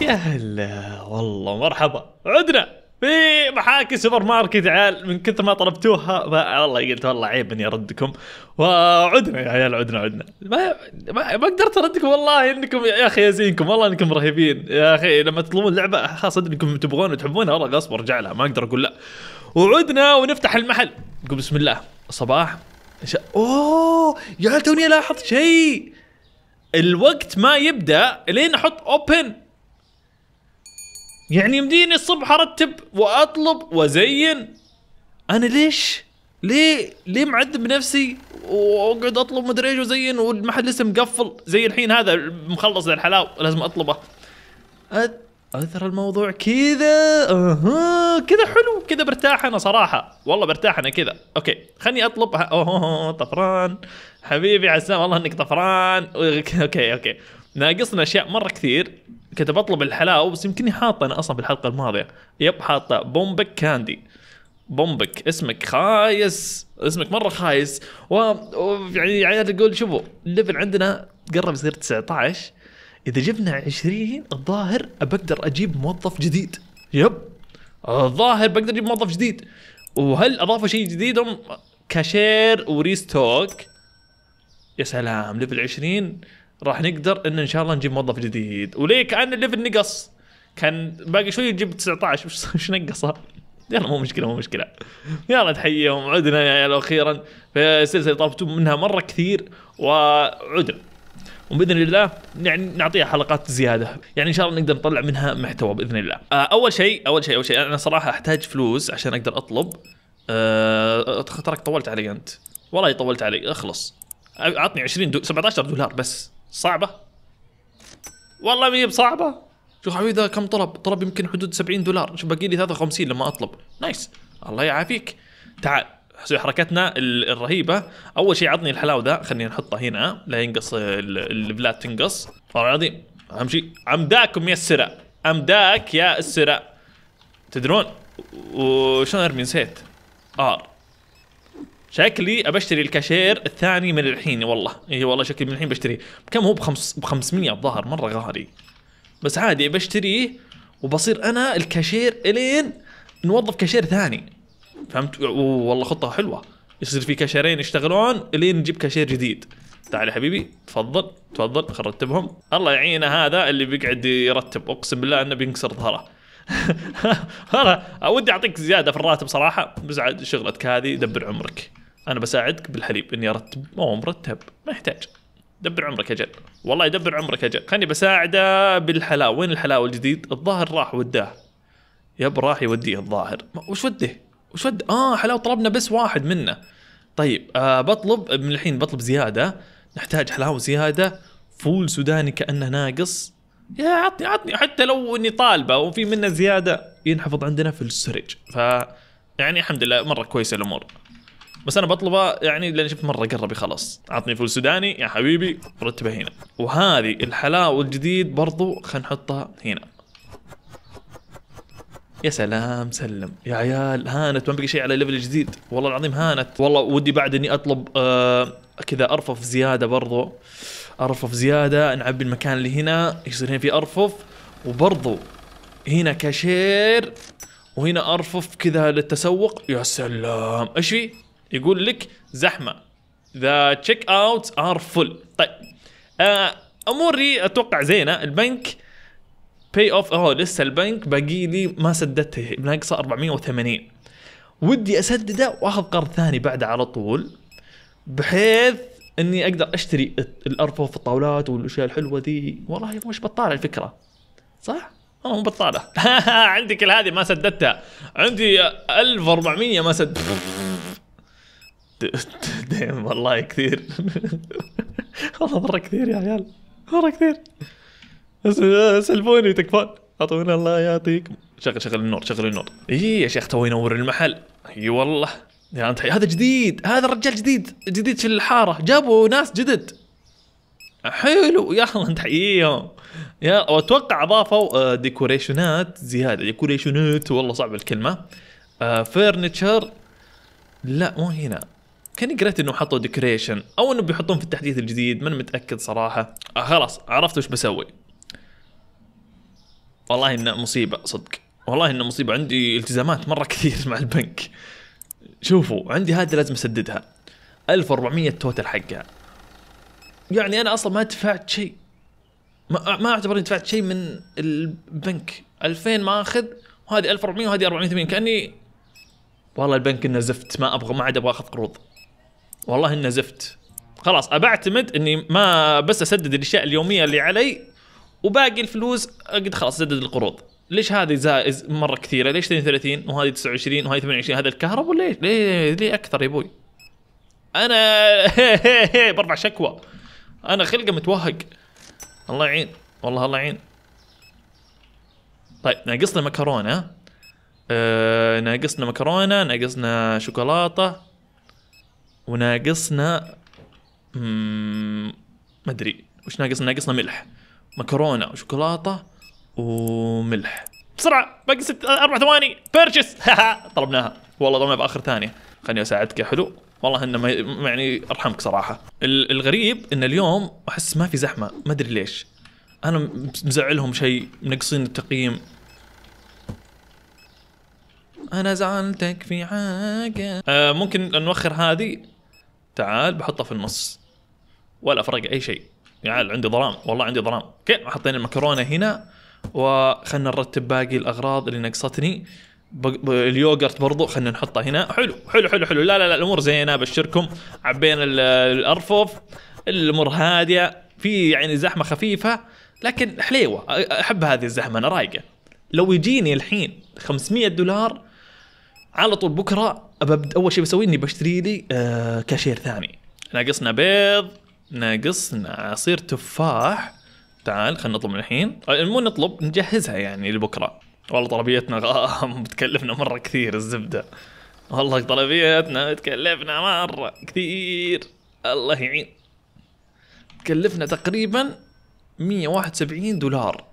يا هلا والله مرحبا عدنا في محاكي سوبر ماركت عيال من كثر ما طلبتوها والله قلت والله عيب اني اردكم وعدنا يا عيال عدنا عدنا ما ما, ما قدرت اردكم والله انكم يا اخي يزينكم والله انكم رهيبين يا اخي لما تطلبون لعبه خلاص انكم تبغون وتحبونها والله غصب ارجع لها ما اقدر اقول لا وعدنا ونفتح المحل نقول بسم الله صباح اوه يا توني لاحظت شيء الوقت ما يبدا لين احط اوبن يعني يمديني الصبح ارتب واطلب وازين انا ليش؟ ليه ليه معذب نفسي واقعد اطلب مدري ايش وزين والمحل لسه مقفل زي الحين هذا مخلص الحلاو لازم اطلبه اثر الموضوع كذا اها كذا حلو كذا برتاح انا صراحه والله برتاح انا كذا اوكي خلني اطلب أه، اوه طفران حبيبي عسام والله انك طفران اوكي اوكي ناقصنا اشياء مره كثير كنت بطلب الحلاوه بس يمكنني حاطه انا اصلا بالحلقه الماضيه يب حاطه بومبك كاندي بومبك اسمك خايس اسمك مره خايس و... يعني عيال تقول شوفوا الليفل عندنا قرب يصير 19 اذا جبنا 20 الظاهر بقدر اجيب موظف جديد يب الظاهر بقدر اجيب موظف جديد وهل اضافوا شيء جديد هم كاشير وريستوك يا سلام ليفل 20 راح نقدر ان ان شاء الله نجيب موظف جديد وليه كان الليفل نقص كان باقي شوي نجيب 19 وش نقصها؟ يلا مو مشكله مو مشكله يلا تحيهم عدنا يا اخيرا سلسله طلبتوا منها مره كثير وعدنا وباذن الله يعني نعطيها حلقات زياده يعني ان شاء الله نقدر نطلع منها محتوى باذن الله آه، اول شيء اول شيء اول شيء انا صراحه احتاج فلوس عشان اقدر اطلب أه تراك طولت علي انت والله طولت علي اخلص عطني 20 دو... 17 دولار بس صعبه والله ما هي بصعبه شوف حبيبي ذا كم طلب طلب يمكن حدود 70 دولار شوف باقي لي 53 لما اطلب نايس الله يعافيك تعال حركتنا الرهيبه اول شيء عطني الحلاوه ذا خليني نحطه هنا لا ينقص البلاد تنقص والله العظيم اهم شيء عمداكم يا السرع عمداك يا السرع تدرون وشلون ارمي نسيت ار شكلي ابشتري الكاشير الثاني من الحين والله اي والله شكلي من الحين بشتريه بكم هو بخمس ب 500 الظاهر مره غالي بس عادي بشتريه وبصير انا الكاشير الين نوظف كاشير ثاني فهمت أوه والله خطه حلوه يصير في كاشيرين يشتغلون الين نجيب كاشير جديد تعال يا حبيبي تفضل تفضل خل رتبهم الله يعينه هذا اللي بيقعد يرتب اقسم بالله انه بينكسر ظهره انا ودي اعطيك زياده في الراتب صراحه بس عاد شغلتك هذه دبر عمرك انا بساعدك بالحليب اني ارتب مو مرتب ما يحتاج دبر عمرك اجل والله يدبر عمرك اجل خلني بساعده بالحلاوه وين الحلاوه الجديد الظاهر راح وداه يب راح يوديه الظاهر وش وده وش وده اه حلاوه طلبنا بس واحد منه طيب آه بطلب من الحين بطلب زياده نحتاج حلاوه زياده فول سوداني كانه ناقص يا عطني عطني حتى لو اني طالبه وفي منه زياده ينحفظ عندنا في السرج ف يعني الحمد لله مره كويسه الامور بس انا بطلبه يعني لان شفت مره قرب يخلص عطني فول سوداني يا حبيبي رتبه هنا وهذه الحلاوه الجديد برضو خلينا نحطها هنا يا سلام سلم يا عيال هانت ما بقي شيء على ليفل جديد والله العظيم هانت والله ودي بعد اني اطلب آه كذا ارفف زياده برضو ارفف زياده نعبي المكان اللي هنا يصير هنا في ارفف وبرضو هنا كاشير وهنا ارفف كذا للتسوق يا سلام ايش في يقول لك زحمه ذا تشيك اوت ار فول طيب آه، اموري اتوقع زينه البنك باي اوف اوه لسه البنك باقي لي ما سددته ناقصه 480 ودي اسدده واخذ قرض ثاني بعده على طول بحيث اني اقدر اشتري الارفف والطاولات والاشياء الحلوه ذي والله مش بطاله الفكره صح؟ انا مو بطاله عندي كل هذه ما سددتها عندي 1400 ما سددتها ديم والله كثير والله مره كثير يا عيال مره كثير سلفوني تكفون اعطونا الله يعطيكم شغل شغل النور شغل النور اي يا شيخ تو ينور المحل اي والله يا انت هذا جديد هذا الرجال جديد جديد في الحاره جابوا ناس جدد حلو يلا نحييهم يا واتوقع اضافوا آه، ديكوريشنات زياده ديكوريشنات والله صعب الكلمه فرنتشر آه، لا مو هنا كاني قريت انه حطوا ديكوريشن او انه بيحطون في التحديث الجديد ماني متاكد صراحه آه خلاص عرفت وش بسوي والله انه مصيبه صدق والله انه مصيبه عندي التزامات مره كثير مع البنك شوفوا عندي هذه لازم اسددها 1400 توتل حقها يعني انا اصلا ما دفعت شيء ما ما اعتبر اني دفعت شيء من البنك 2000 ماخذ وهذه 1400 وهذه 480 كاني والله البنك انه زفت ما ابغى ما عاد ابغى اخذ قروض والله انه زفت خلاص ابعتمد اني ما بس اسدد الاشياء اليوميه اللي علي وباقي الفلوس قد خلاص اسدد القروض ليش هذه زائز مره كثيره ليش 32 وهذه 29 وهذه 28 هذا الكهرب ولا ليه ليه اكثر يا ابوي انا برفع شكوى انا خلقه متوهق الله يعين والله الله يعين طيب ناقصنا مكرونه آه ناقصنا مكرونه ناقصنا شوكولاته وناقصنا ما ادري وش ناقصنا ناقصنا ملح مكرونه وشوكولاته وملح بسرعه باقي ست اربع ثواني بيرشس طلبناها والله طلبناها باخر ثانيه خليني اساعدك يا حلو والله انه ما يعني ارحمك صراحه الغريب ان اليوم احس ما في زحمه ما ادري ليش انا مزعلهم شيء منقصين التقييم انا زعلتك في حاجه آه ممكن نوخر هذه تعال بحطها في النص ولا فرق اي شيء تعال عندي ظلام والله عندي ظلام اوكي حطينا المكرونه هنا وخلنا نرتب باقي الاغراض اللي نقصتني اليوغرت برضو خلينا نحطه هنا حلو حلو حلو حلو لا لا لا الامور زينه ابشركم عبينا الارفف الامور هاديه في يعني زحمه خفيفه لكن حليوه احب هذه الزحمه انا رايقه لو يجيني الحين 500 دولار على طول بكره ببد... اول شيء بسويه اني بشتري لي آه، كاشير ثاني ناقصنا بيض ناقصنا عصير تفاح تعال خلينا نطلب من الحين آه، مو نطلب نجهزها يعني لبكره والله طلبيتنا غام بتكلفنا مره كثير الزبده والله طلبيتنا تكلفنا مره كثير الله يعين تكلفنا تقريبا 171 دولار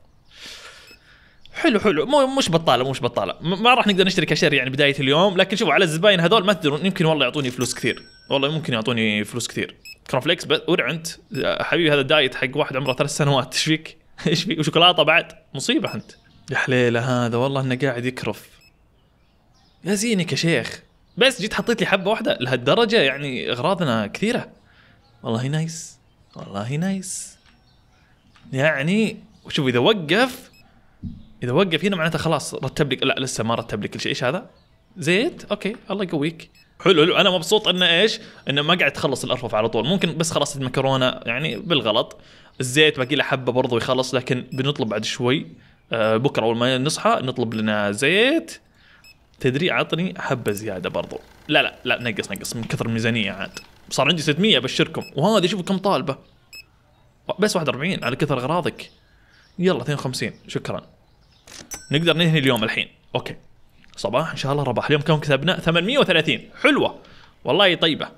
حلو حلو مو مش بطاله مش بطاله ما راح نقدر نشتري كاشير يعني بدايه اليوم لكن شوفوا على الزباين هذول ما تدرون يمكن والله يعطوني فلوس كثير والله ممكن يعطوني فلوس كثير كرونفليكس بس ورعنت آه، حبيبي هذا دايت حق واحد عمره ثلاث سنوات ايش فيك؟ ايش فيك؟ وشوكولاته بعد مصيبه انت يا حليله هذا والله انه قاعد يكرف يا زينك يا شيخ بس جيت حطيت لي حبه واحده لهالدرجه يعني اغراضنا كثيره والله نايس والله نايس يعني وشوف اذا وقف اذا وقف هنا معناته خلاص رتب لك لا لسه ما رتب لك كل شيء ايش هذا؟ زيت اوكي الله يقويك حلو حلو انا مبسوط انه ايش؟ انه ما قاعد تخلص الارفف على طول ممكن بس خلاص المكرونه يعني بالغلط الزيت باقي له حبه برضه يخلص لكن بنطلب بعد شوي آه بكره اول ما نصحى نطلب لنا زيت تدري عطني حبه زياده برضو لا لا لا نقص نقص من كثر الميزانيه عاد صار عندي 600 ابشركم وهذه شوفوا كم طالبه بس 41 على كثر اغراضك يلا 52 شكرا نقدر ننهي اليوم الحين اوكي صباح ان شاء الله رباح اليوم كم كسبنا 830 حلوه والله طيبه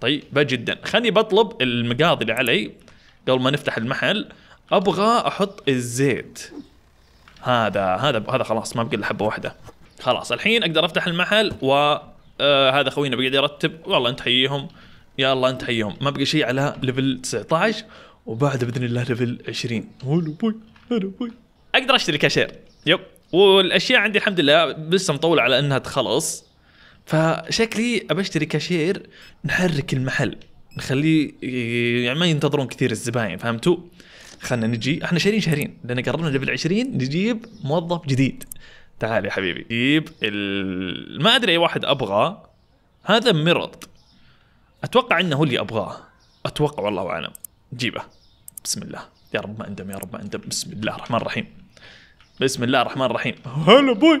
طيبه جدا خلني بطلب المقاضي اللي علي قبل ما نفتح المحل ابغى احط الزيت هذا هذا هذا خلاص ما بقى الا حبه واحده خلاص الحين اقدر افتح المحل و آه، هذا خوينا بيقعد يرتب والله انت حييهم يا الله انت حييهم ما بقى شيء على ليفل 19 وبعد باذن الله ليفل 20 هلو بوي هلو بوي اقدر اشتري كاشير يب والاشياء عندي الحمد لله لسه مطول على انها تخلص فشكلي ابشتري كاشير نحرك المحل نخليه يعني ما ينتظرون كثير الزباين فهمتوا؟ خلنا نجي احنا شارين شهرين لان قررنا قبل 20 نجيب موظف جديد تعال يا حبيبي جيب ال... ما ادري اي واحد ابغى هذا مرض اتوقع انه هو اللي ابغاه اتوقع والله اعلم جيبه بسم الله يا رب ما اندم يا رب ما اندم بسم الله الرحمن الرحيم بسم الله الرحمن الرحيم هلا بوي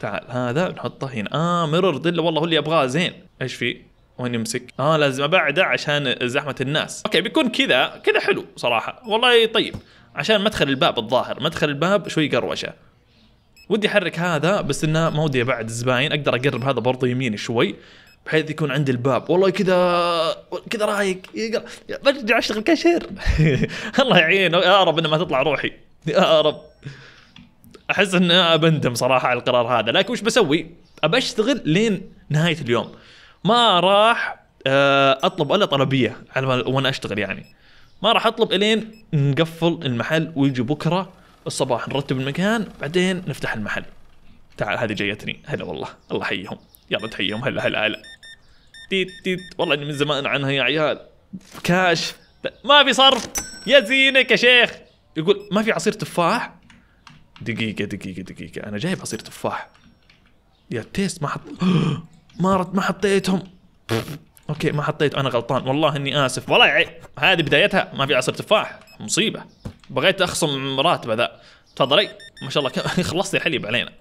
تعال هذا نحطه هنا اه ميرور ظل والله هو اللي ابغاه زين ايش في وين يمسك اه لازم ابعده عشان زحمه الناس اوكي بيكون كذا كذا حلو صراحه والله طيب عشان مدخل الباب الظاهر مدخل الباب شوي قروشه ودي احرك هذا بس انه ما ودي ابعد الزباين اقدر اقرب هذا برضه يمين شوي بحيث يكون عندي الباب والله كذا كذا رايق برجع اشتغل كاشير الله يعين يا رب انه ما تطلع روحي يا رب احس ان بندم صراحه على القرار هذا لكن وش بسوي؟ ابى اشتغل لين نهايه اليوم ما راح آه، اطلب ولا طلبيه على وانا اشتغل يعني ما راح اطلب الين نقفل المحل ويجي بكره الصباح نرتب المكان بعدين نفتح المحل تعال هذه جيتني هلا والله الله حيهم يلا تحيهم هلا هلا هلا تيت تيت والله اني من زمان عنها يا عيال كاش ما في صرف يا زينك يا شيخ يقول ما في عصير تفاح دقيقة دقيقة دقيقة أنا جايب عصير تفاح يا تيست ما حط ما ما حطيتهم اوكي ما حطيت انا غلطان والله اني اسف والله يعي هذه بدايتها ما في عصير تفاح مصيبه بغيت اخصم راتبه ذا تفضلي ما شاء الله كم... خلصتي الحليب علينا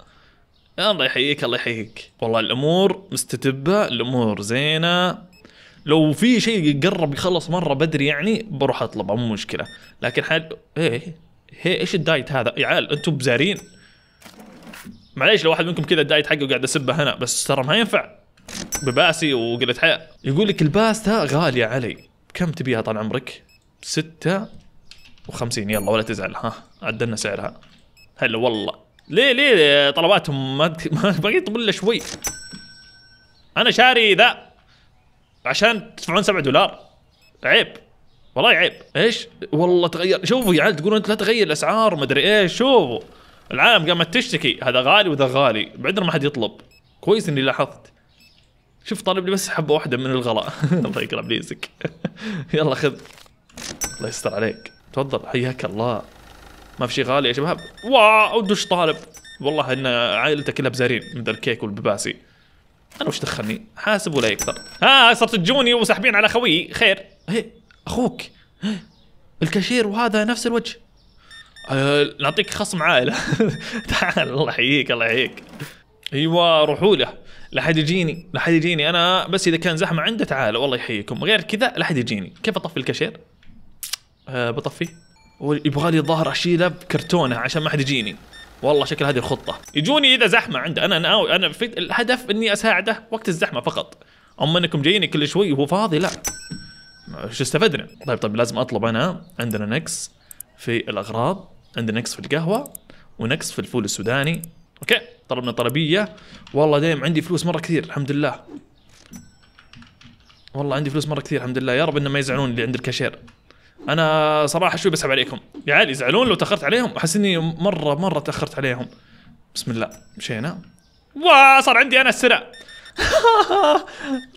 الله يحييك الله يحييك والله الامور مستتبه الامور زينه لو في شيء قرب يخلص مره بدري يعني بروح اطلبه مو مشكله لكن حال ايه هي ايش الدايت هذا يا عيال انتم بزارين معليش لو واحد منكم كذا الدايت حقه قاعد اسبه هنا بس ترى ما ينفع بباسي وقلة حياة يقول لك الباستا غالية علي كم تبيها طال عمرك؟ ستة وخمسين يلا ولا تزعل ها عدلنا سعرها هلا والله ليه ليه طلباتهم ما ما يطلبون الا شوي انا شاري ذا عشان تدفعون سبعة دولار عيب والله عيب ايش والله تغير شوفوا يا عيال تقولون انت لا تغير الاسعار ما ادري ايش شوفوا العالم قامت تشتكي هذا غالي وذا غالي بعدنا ما حد يطلب كويس اني لاحظت شوف طالب لي بس حبه واحده من الغلاء الله يكرم بليزك يلا خذ الله يستر عليك تفضل حياك الله ما في شيء غالي يا شباب واو دش طالب والله ان عائلته كلها بزارين من ذا الكيك والبباسي انا وش دخلني حاسب ولا يكثر ها صرت تجوني وساحبين على خويي خير هي إيه. اخوك الكاشير وهذا نفس الوجه أه نعطيك خصم عائله تعال الله يحييك الله يحييك ايوه روحوا له لا حد يجيني لا حد يجيني انا بس اذا كان زحمه عنده تعال والله يحييكم غير كذا لا حد يجيني كيف اطفي الكاشير؟ أه بطفيه يبغى لي الظاهر اشيله بكرتونه عشان ما حد يجيني والله شكل هذه الخطه يجوني اذا زحمه عنده انا انا انا في الهدف اني اساعده وقت الزحمه فقط اما انكم جاييني كل شوي وهو فاضي لا شو استفدنا؟ طيب طيب لازم اطلب انا عندنا نقص في الاغراض عندنا نقص في القهوه ونقص في الفول السوداني اوكي طلبنا طلبيه والله دايم عندي فلوس مره كثير الحمد لله والله عندي فلوس مره كثير الحمد لله يا رب انه ما يزعلون اللي عند الكاشير انا صراحه شوي بسحب عليكم يا عيال يزعلون لو تاخرت عليهم احس اني مره مره تاخرت عليهم بسم الله مشينا صار عندي انا السرعه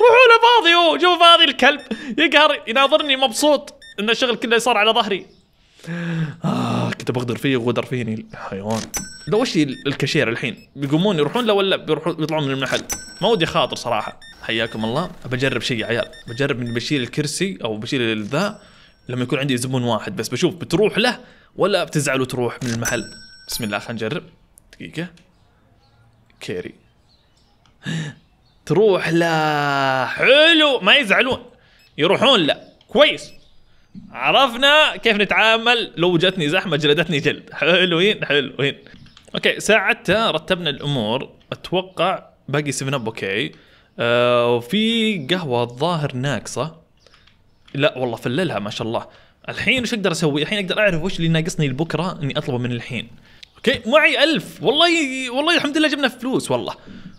روحوا له فاضي هو جو فاضي الكلب يقهر يناظرني مبسوط ان الشغل كله صار على ظهري آه كنت بغدر فيه وغدر فيني الحيوان لو وش الكاشير الحين بيقومون يروحون له ولا بيروحون بيطلعون من المحل ما ودي خاطر صراحه حياكم الله بجرب شيء يا عيال بجرب اني بشيل الكرسي او بشيل ذا لما يكون عندي زبون واحد بس بشوف بتروح له ولا بتزعل وتروح من المحل بسم الله خلينا نجرب دقيقه كيري تروح لا حلو ما يزعلون يروحون لا كويس عرفنا كيف نتعامل لو جتني زحمه جلدتني جلد حلوين حلوين اوكي ساعتها رتبنا الامور اتوقع باقي 7 اب اوكي أه وفي قهوه الظاهر ناقصه لا والله فللها ما شاء الله الحين وش اقدر اسوي؟ الحين اقدر اعرف وش اللي ناقصني لبكره اني اطلبه من الحين. اوكي معي ألف والله والله الحمد لله جبنا فلوس والله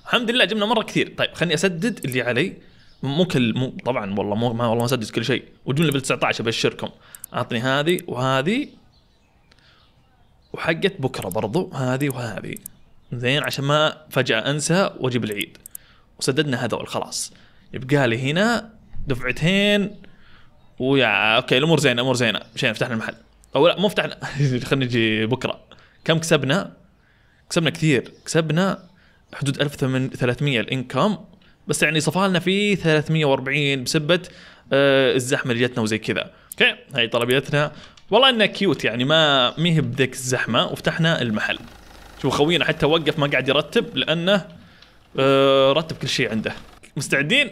الحمد لله جبنا مره كثير طيب خلني اسدد اللي علي مو كل مو طبعا والله مو ما والله ما اسدد كل شيء وجون ليفل 19 ابشركم اعطني هذه وهذه وحقت بكره برضو هذه وهذه زين عشان ما فجاه انسى واجيب العيد وسددنا هذول خلاص يبقى لي هنا دفعتين ويا اوكي الامور زينه الامور زينه مشينا فتحنا المحل او لا مو فتحنا خلينا نجي بكره كم كسبنا؟ كسبنا كثير كسبنا حدود 1300 الانكم بس يعني صفى لنا في 340 بسبه آه الزحمه اللي جتنا وزي كذا اوكي هاي طلبيتنا والله انه كيوت يعني ما ما هي بذيك الزحمه وفتحنا المحل شوف خوينا حتى وقف ما قاعد يرتب لانه آه رتب كل شيء عنده مستعدين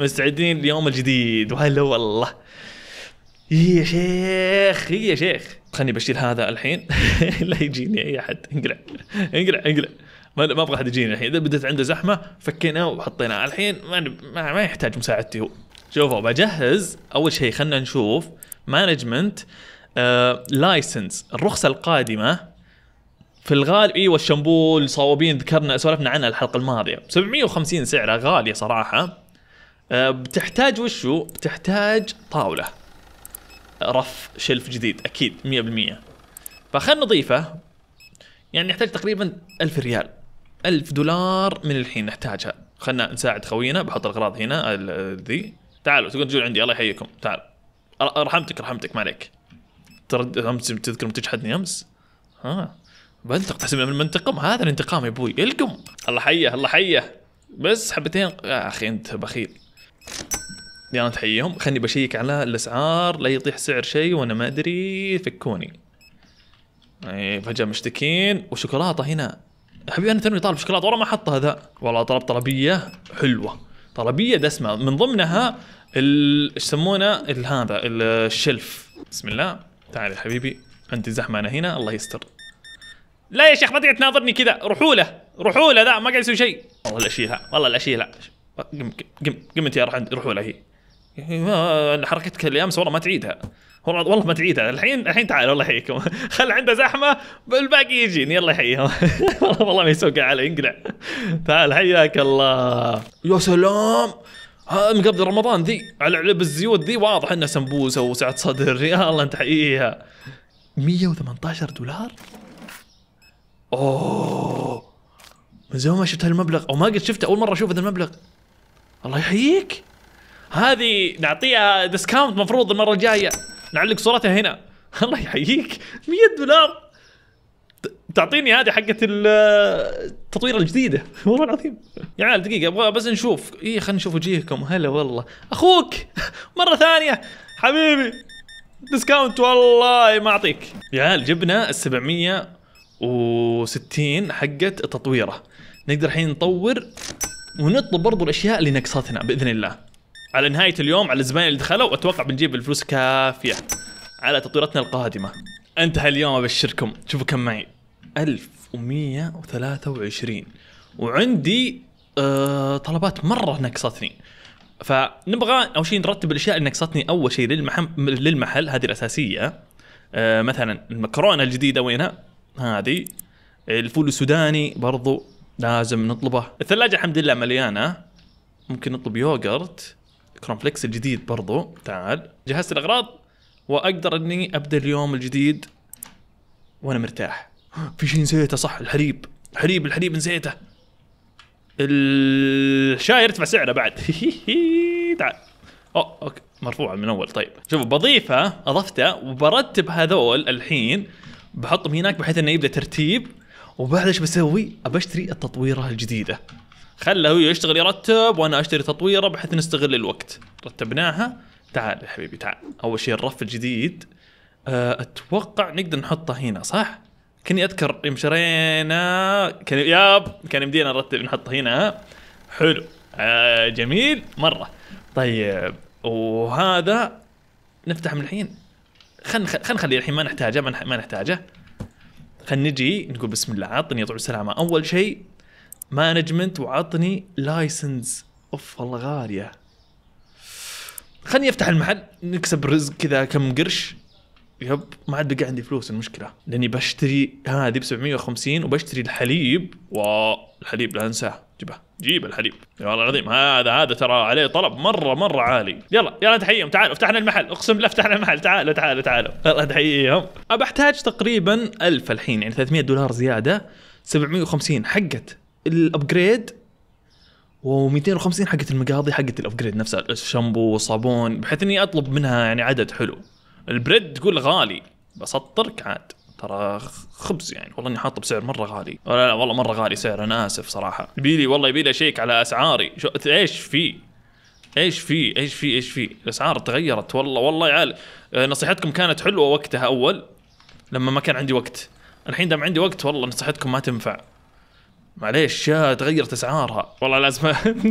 مستعدين ليوم الجديد وهلا والله يا شيخ يا شيخ خلني بشيل هذا الحين لا يجيني اي احد انقلع انقلع انقلع ما ابغى احد يجيني الحين اذا بدت عنده زحمه فكيناه وحطيناه الحين ما, ما يحتاج مساعدتي هو شوفوا بجهز اول شيء خلينا نشوف مانجمنت آه لايسنس الرخصه القادمه في الغالب ايوه الشامبو الصوابين ذكرنا سولفنا عنها الحلقه الماضيه 750 سعره غاليه صراحه أه بتحتاج وشو بتحتاج طاوله رف شلف جديد اكيد 100% فخلنا نضيفه يعني يحتاج تقريبا 1000 ريال ألف دولار من الحين نحتاجها خلنا نساعد خوينا بحط الأغراض هنا ذي تعالوا تقول تجول عندي الله يحييكم تعال رحمتك رحمتك ما عليك ترى امس تذكر تجحدني امس ها بلتق تحسبنا من المنتقم هذا الانتقام يا ابوي الكم الله حيه الله حيه بس حبتين يا اخي انت بخيل يلا تحييهم خلني بشيك على الاسعار لا يطيح سعر شيء وانا ما ادري فكوني اي فجاه مشتكين وشوكولاته هنا حبيبي انا تنوي طالب شوكولاته ورا ما حط هذا والله طلب طلبيه حلوه طلبيه دسمه من ضمنها ايش يسمونه هذا الشلف بسم الله تعال يا حبيبي انت زحمه انا هنا الله يستر لا يا شيخ ما تقعد تناظرني كذا روحوا له روحوا له ذا ما قاعد يسوي شيء والله لا اشيلها والله لا اشيلها قم قم قم انت يا روحوا له هي حركتك اللي امس والله ما تعيدها والله ما تعيدها الحين الحين تعال الله يحييكم خل عنده زحمه بالباقي يجين يلا يحييهم والله والله ما يسوق علي انقلع تعال حياك الله يا سلام من قبل رمضان ذي على علب الزيوت ذي واضح انها سمبوسه وسعه صدر يا الله انت حقيقيها 118 دولار اوه من زمان ما شفت هالمبلغ او ما قد شفته اول مره اشوف هذا المبلغ الله يحييك هذه نعطيها ديسكاونت مفروض المره الجايه نعلق صورتها هنا الله يحييك 100 دولار تعطيني هذه حقه التطوير الجديده والله العظيم يا عيال دقيقه ابغى بس نشوف اي خلينا نشوف وجيهكم هلا والله اخوك مره ثانيه حبيبي ديسكاونت والله ما اعطيك يا عيال جبنا ال 760 حقه التطويره نقدر الحين نطور ونطلب برضو الاشياء اللي نقصتنا باذن الله على نهايه اليوم على الزباين اللي دخلوا اتوقع بنجيب الفلوس كافيه على تطويرتنا القادمه انتهى اليوم ابشركم شوفوا كم معي 1123 وعندي أه طلبات مره نقصتني فنبغى اول شيء نرتب الاشياء اللي نقصتني اول شيء للمحل للمحل هذه الاساسيه أه مثلا المكرونه الجديده وينها؟ هذه الفول السوداني برضو لازم نطلبه الثلاجه الحمد لله مليانه ممكن نطلب يوغرت كرومبلكس الجديد برضو تعال جهزت الاغراض واقدر اني ابدا اليوم الجديد وانا مرتاح في شيء نسيته صح الحليب الحليب الحليب نسيته الشاي يرتفع سعره بعد تعال اوه اوكي مرفوعه من اول طيب شوفوا بضيفه اضفته وبرتب هذول الحين بحطهم هناك بحيث انه يبدا ترتيب وبعد ايش بسوي؟ ابشتري التطويره الجديده خله هو يشتغل يرتب وانا اشتري تطويره بحيث نستغل الوقت رتبناها تعال يا حبيبي تعال اول شيء الرف الجديد آه، اتوقع نقدر نحطه هنا صح كني اذكر يوم شرينا كان ياب كان يمدينا نرتب نحطه هنا حلو آه جميل مره طيب وهذا نفتح من الحين خلينا خلينا نخليه الحين ما نحتاجه ما نحتاجه خلينا نجي نقول بسم الله عطني يا طويل السلامه اول شيء مانجمنت وعطني لايسنس اوف والله غاليه خلني افتح المحل نكسب رزق كذا كم قرش يب ما عاد بقى عندي فلوس المشكله لاني بشتري هذه ب 750 وبشتري الحليب والحليب لا انساه جيبه جيب الحليب يا والله العظيم هذا هذا ترى عليه طلب مره مره عالي يلا يلا تحييهم تعالوا افتحنا المحل اقسم بالله فتحنا المحل تعالوا تعالوا تعالوا يلا تحييهم احتاج تقريبا 1000 الحين يعني 300 دولار زياده 750 حقت الابجريد و250 حقت المقاضي حقت الابجريد نفسها الشامبو والصابون بحيث اني اطلب منها يعني عدد حلو البريد تقول غالي بسطرك عاد ترى خبز يعني والله اني حاطه بسعر مره غالي لا لا والله مره غالي سعر انا اسف صراحه يبي لي والله يبي لي اشيك على اسعاري شو ايش في ايش في ايش في ايش في الاسعار تغيرت والله والله يا آه، نصيحتكم كانت حلوه وقتها اول لما ما كان عندي وقت الحين دام عندي وقت والله نصيحتكم ما تنفع معليش يا تغيرت اسعارها والله لازم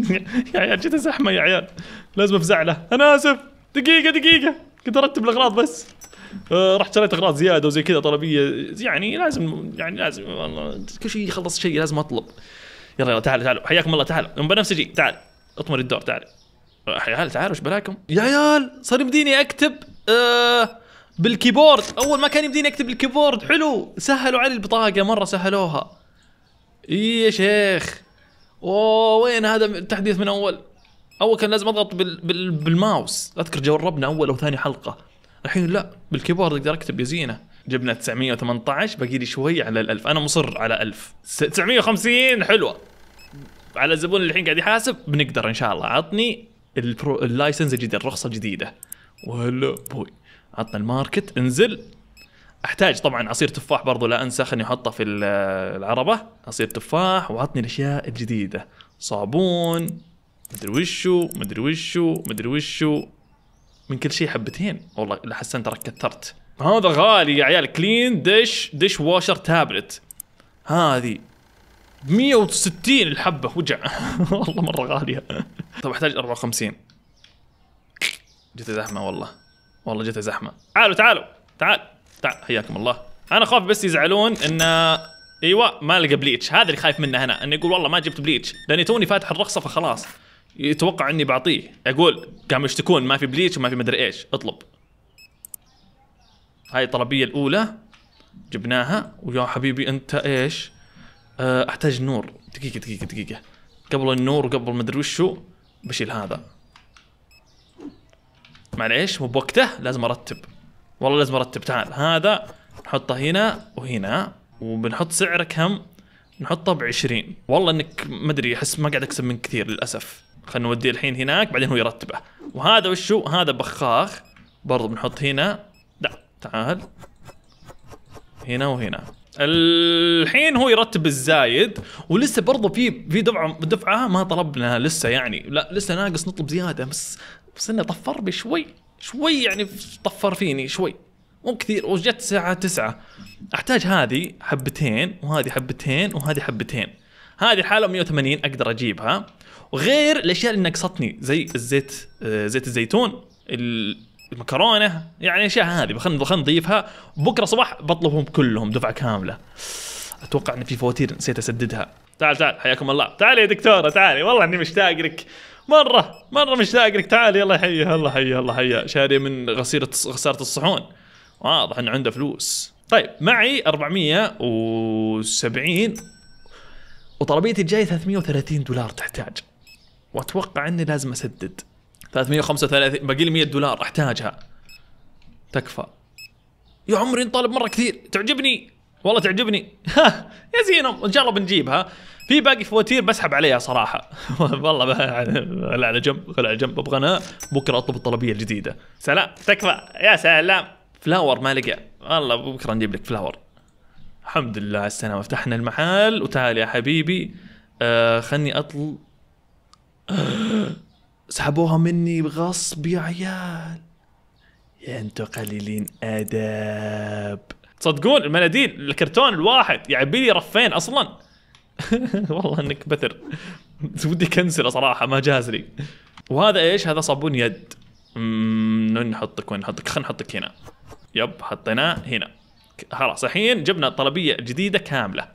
يا عيال جت زحمه يا عيال لازم افزعله انا اسف دقيقه دقيقه كنت ارتب الاغراض بس آه، رحت شريت اغراض زياده وزي كذا طلبيه يعني لازم يعني لازم والله كل شيء يخلص شيء لازم اطلب يلا يلا تعالوا تعالوا حياكم الله تعالوا بنفسجي تعال اطمر الدور تعال يا عيال تعالوا ايش بلاكم يا عيال صار يمديني اكتب آه، بالكيبورد اول ما كان يمديني اكتب بالكيبورد حلو سهلوا علي البطاقه مره سهلوها اي يا شيخ اوه وين هذا التحديث من اول اول كان لازم اضغط بال... بال... بالماوس اذكر جربنا اول او ثاني حلقه الحين لا بالكيبورد اقدر اكتب يا زينه جبنا 918 باقي لي شوي على ال1000 انا مصر على 1000 950 حلوه على الزبون اللي الحين قاعد يحاسب بنقدر ان شاء الله عطني البرو... اللايسنس الجديد الرخصه الجديده وهلا بوي عطنا الماركت انزل احتاج طبعا عصير تفاح برضو لا انسى خليني احطه في العربه عصير تفاح وعطني الاشياء الجديده صابون مدري وشو مدري وشو مدري وشو من كل شيء حبتين والله حسنت ترى كثرت هذا غالي يا عيال كلين دش دش واشر تابلت هذه 160 الحبه وجع والله مره غاليه طب احتاج 54 جت زحمه والله والله جت زحمه تعالوا تعالوا تعال تعال حياكم الله انا خاف بس يزعلون ان ايوه ما لقى بليتش هذا اللي خايف منه هنا انه يقول والله ما جبت بليتش لاني توني فاتح الرخصه فخلاص يتوقع اني بعطيه اقول قاموا يشتكون ما في بليتش وما في مدري ايش اطلب هاي الطلبيه الاولى جبناها ويا حبيبي انت ايش آه، احتاج نور دقيقه دقيقه دقيقه قبل النور وقبل مدري وشو بشيل هذا معليش مو بوقته لازم ارتب والله لازم ارتب تعال هذا نحطه هنا وهنا وبنحط سعره كم نحطه ب 20 والله انك ما ادري احس ما قاعد اكسب من كثير للاسف خلينا نوديه الحين هناك بعدين هو يرتبه وهذا وشو هذا بخاخ برضو بنحط هنا لا تعال هنا وهنا الحين هو يرتب الزايد ولسه برضه في في دفعه دفعه ما طلبنا لسه يعني لا لسه ناقص نطلب زياده بس بس انه طفر بشوي شوي يعني طفر فيني شوي مو كثير وجت الساعة تسعة احتاج هذه حبتين وهذه حبتين وهذه حبتين هذه الحالة 180 اقدر اجيبها وغير الاشياء اللي نقصتني زي الزيت آه، زيت الزيتون المكرونه يعني الاشياء هذه خلينا بخن نضيفها بكره صباح بطلبهم كلهم دفعه كامله اتوقع ان في فواتير نسيت اسددها تعال تعال حياكم الله تعال يا دكتوره تعالي والله اني مشتاق لك مره مره مشتاق لك تعال يلا حيه الله حيه الله حيه شاري من غسيله غساله الصحون واضح انه عنده فلوس طيب معي 470 وطلبيتي الجايه 330 دولار تحتاج واتوقع اني لازم اسدد 335 باقي لي 100 دولار احتاجها تكفى يا عمري طالب مره كثير تعجبني والله تعجبني ها يا زينهم ان شاء الله بنجيبها في باقي فواتير بسحب عليها صراحه والله يعني على جنب خلها على جنب ابغى انا بكره اطلب الطلبيه الجديده سلام تكفى يا سلام فلاور ما لقى والله بكره نجيب لك فلاور الحمد لله على السلامه فتحنا المحل وتعال يا حبيبي آه خلني اطل سحبوها مني بغصب يا عيال يا انتو قليلين اداب تصدقون المناديل الكرتون الواحد يعبي يعني لي رفين اصلا والله انك بتر ودي كنسله صراحه ما جاز لي وهذا ايش هذا صابون يد اممم نحطك وين نحطك خلينا نحطك هنا يب حطيناه هنا خلاص الحين جبنا طلبيه جديده كامله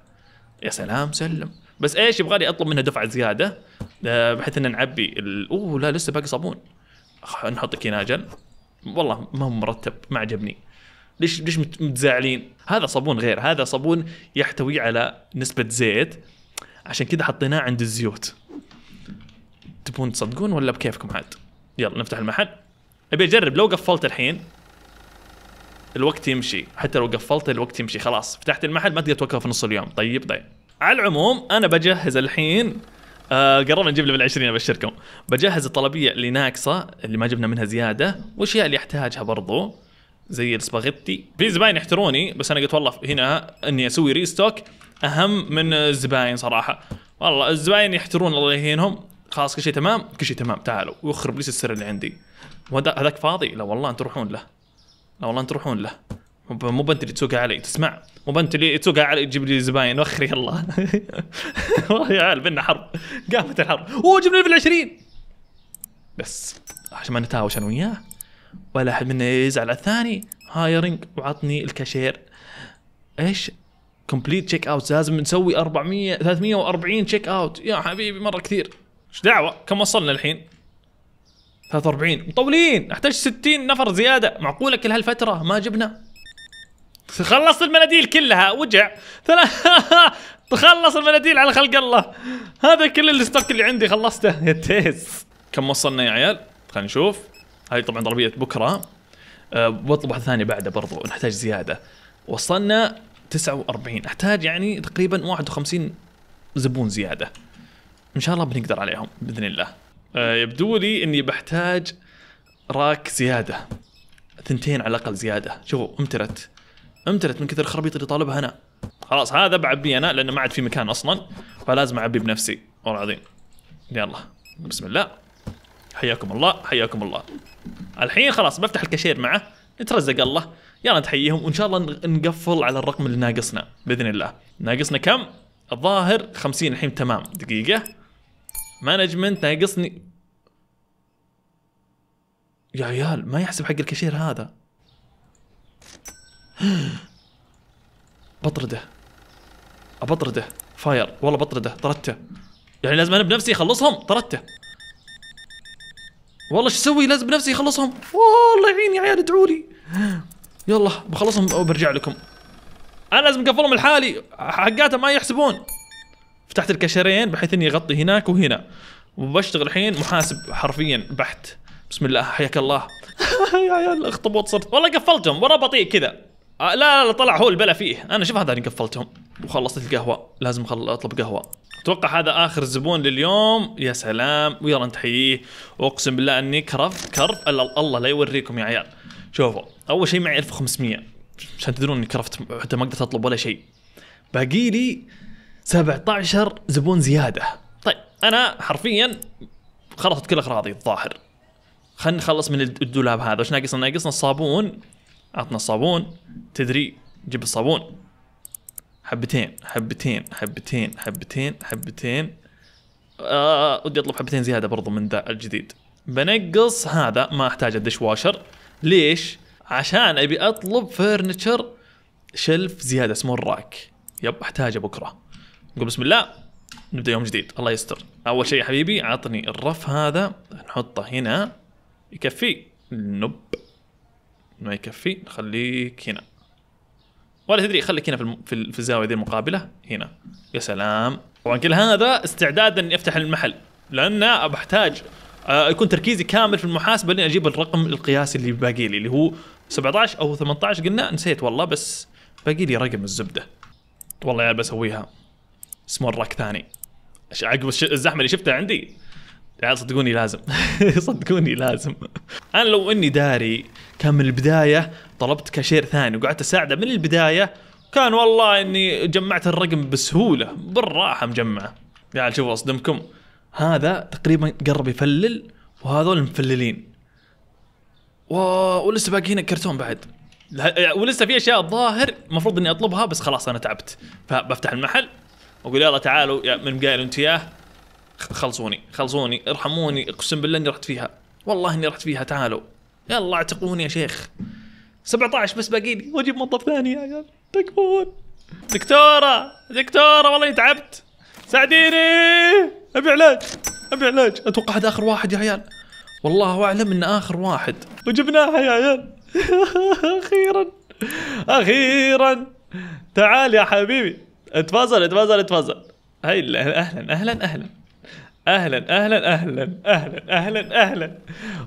يا سلام سلم بس ايش يبغالي اطلب منها دفعه زياده آه، بحيث ان نعبي ال... اوه لا لسه باقي صابون نحطك هنا اجل والله ما هو مرتب ما عجبني ليش ليش متزاعلين؟ هذا صابون غير هذا صابون يحتوي على نسبه زيت عشان كذا حطيناه عند الزيوت تبون تصدقون ولا بكيفكم عاد يلا نفتح المحل ابي اجرب لو قفلت الحين الوقت يمشي حتى لو قفلت الوقت يمشي خلاص فتحت المحل ما تقدر توقف في نص اليوم طيب طيب على العموم انا بجهز الحين آه قررنا نجيب ليفل 20 ابشركم بجهز الطلبيه اللي ناقصه اللي ما جبنا منها زياده واشياء اللي احتاجها برضو زي السباغيتي في زباين يحتروني بس انا قلت والله هنا اني اسوي ريستوك اهم من الزباين صراحه والله الزباين يحترون الله يهينهم خلاص كل شيء تمام كل شيء تمام تعالوا ويخرب ليس السر اللي عندي هذاك فاضي لا والله انت تروحون له لا والله انت تروحون له مو بنت اللي تسوقها علي تسمع مو بنت اللي تسوقها علي تجيب لي زباين وخري الله والله يا عيال بينا حرب قامت الحرب اوه جبنا في العشرين بس عشان ما نتهاوش انا وياه ولا احد منا يزعل على الثاني هايرنج وعطني الكاشير ايش كومبليت تشيك اوت لازم نسوي 400 340 تشيك اوت يا حبيبي مره كثير ايش دعوه كم وصلنا الحين 43 مطولين احتاج 60 نفر زياده معقوله كل هالفتره ما جبنا خلصت المناديل كلها وجع تخلص المناديل على خلق الله هذا كل الستوك اللي عندي خلصته يا تيس كم وصلنا يا عيال خلينا نشوف هاي طبعا ضربيه بكره أه بطلب واحده ثانيه بعده برضو نحتاج زياده وصلنا 49 احتاج يعني تقريبا 51 زبون زياده ان شاء الله بنقدر عليهم باذن الله أه يبدو لي اني بحتاج راك زياده ثنتين على الاقل زياده شوفوا امتلت امتلت من كثر الخرابيط اللي طالبها انا خلاص هذا بعبيه انا لانه ما عاد في مكان اصلا فلازم اعبي بنفسي والله العظيم يلا بسم الله حياكم الله حياكم الله الحين خلاص بفتح الكاشير معه نترزق الله يلا نحييهم وان شاء الله نقفل على الرقم اللي ناقصنا باذن الله ناقصنا كم الظاهر 50 الحين تمام دقيقه مانجمنت ناقصني يا عيال ما يحسب حق الكاشير هذا بطرده بطرده فاير والله بطرده طردته يعني لازم انا بنفسي اخلصهم طردته والله شو اسوي لازم بنفسي اخلصهم والله يعيني يا عيال ادعوا لي يلا بخلصهم وبرجع لكم انا لازم اقفلهم لحالي حقاته ما يحسبون فتحت الكشرين بحيث اني اغطي هناك وهنا وبشتغل الحين محاسب حرفيا بحت بسم الله حياك الله يا عيال اخطبوط صرت والله قفلتهم ورا بطيء كذا آه، لا, لا لا طلع هو البلا فيه انا شوف هذا اللي قفلتهم وخلصت القهوه لازم اطلب قهوه اتوقع هذا اخر زبون لليوم يا سلام ويلا نتحييه واقسم بالله اني كرف كرف الله لا يوريكم يا عيال شوفوا اول شيء معي 1500 عشان تدرون اني كرفت حتى ما قدرت اطلب ولا شيء باقي لي 17 زبون زياده طيب انا حرفيا خلصت كل اغراضي الظاهر خلينا نخلص من الدولاب هذا وش ناقصنا ناقصنا الصابون عطنا الصابون تدري جيب الصابون حبتين حبتين حبتين حبتين حبتين آه ودي اطلب حبتين زياده برضو من ذا الجديد بنقص هذا ما احتاج الدش واشر ليش؟ عشان ابي اطلب فرنتشر شلف زياده اسمه الراك يب احتاجه بكره نقول بسم الله نبدا يوم جديد الله يستر اول شيء يا حبيبي عطني الرف هذا نحطه هنا يكفي نب ما يكفي نخليك هنا ولا تدري خليك هنا في الم... في الزاويه ذي المقابله هنا يا سلام طبعا كل هذا استعدادا اني افتح المحل لان بحتاج آه، يكون تركيزي كامل في المحاسبه لين اجيب الرقم القياسي اللي باقي لي اللي هو 17 او 18 قلنا نسيت والله بس باقي لي رقم الزبده والله يا بسويها اسمه الراك ثاني عقب الزحمه اللي شفتها عندي عيال صدقوني لازم صدقوني لازم انا لو اني داري كان من البدايه طلبت كاشير ثاني وقعدت اساعده من البدايه كان والله اني جمعت الرقم بسهوله بالراحه مجمعه يعني شوفوا اصدمكم هذا تقريبا قرب يفلل وهذول مفللين و... ولسه باقي هنا كرتون بعد ولسه في اشياء الظاهر المفروض اني اطلبها بس خلاص انا تعبت فبفتح المحل واقول يلا تعالوا يا من قايل انت ياه خلصوني خلصوني ارحموني اقسم بالله اني رحت فيها والله اني رحت فيها تعالوا يلا اعتقوني يا شيخ 17 بس باقي لي واجيب موظف ثاني يا عيال تكفون دكتوره دكتوره والله تعبت ساعديني ابي علاج ابي علاج اتوقع هذا اخر واحد يا عيال والله اعلم انه اخر واحد وجبناها يا عيال اخيرا اخيرا تعال يا حبيبي اتفضل اتفضل اتفضل هاي اهلا اهلا اهلا اهلا اهلا اهلا اهلا اهلا اهلا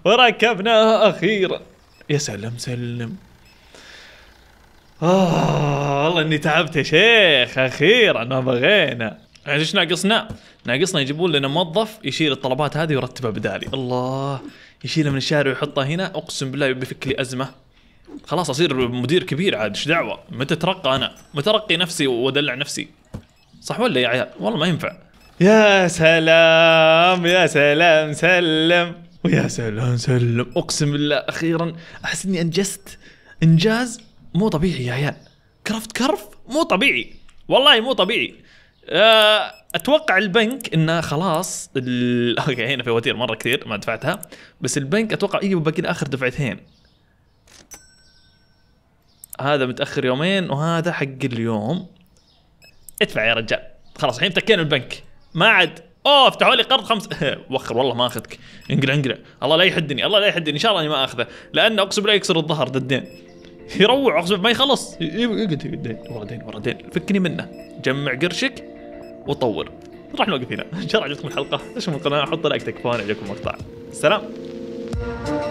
وركبناها اخيرا يا سلام سلم آه، والله اني تعبت يا شيخ اخيرا ما بغينا يعني ايش ناقصنا؟ ناقصنا يجيبون لنا موظف يشيل الطلبات هذه ويرتبها بدالي الله يشيلها من الشارع ويحطها هنا اقسم بالله بيفك لي ازمه خلاص اصير مدير كبير عاد ايش دعوه متى اترقى انا مترقي نفسي وادلع نفسي صح ولا يا عيال والله ما ينفع يا سلام يا سلام سلم ويا سلام سلم اقسم بالله اخيرا احس اني انجزت انجاز مو طبيعي يا عيال كرفت كرف مو طبيعي والله مو طبيعي آه، اتوقع البنك انه خلاص ال... اوكي هنا فواتير مره كثير ما دفعتها بس البنك اتوقع ايوه باقي اخر دفعتين هذا متاخر يومين وهذا حق اليوم ادفع يا رجال خلاص الحين متكينا البنك ما عاد اوه افتحوا لي قرض خمس وخر والله ما اخذك انقلع انقلع الله لا يحدني الله لا يحدني ان شاء الله اني ما اخذه لانه اقسم بالله يكسر الظهر ذا الدين يروع اقسم ما يخلص يقعد إيه، إيه، دين ورا دين ورا دين فكني منه جمع قرشك وطور راح نوقف هنا ان شاء الله عجبتكم الحلقه اشوفكم القناه احط لايك تكفون عجبكم المقطع سلام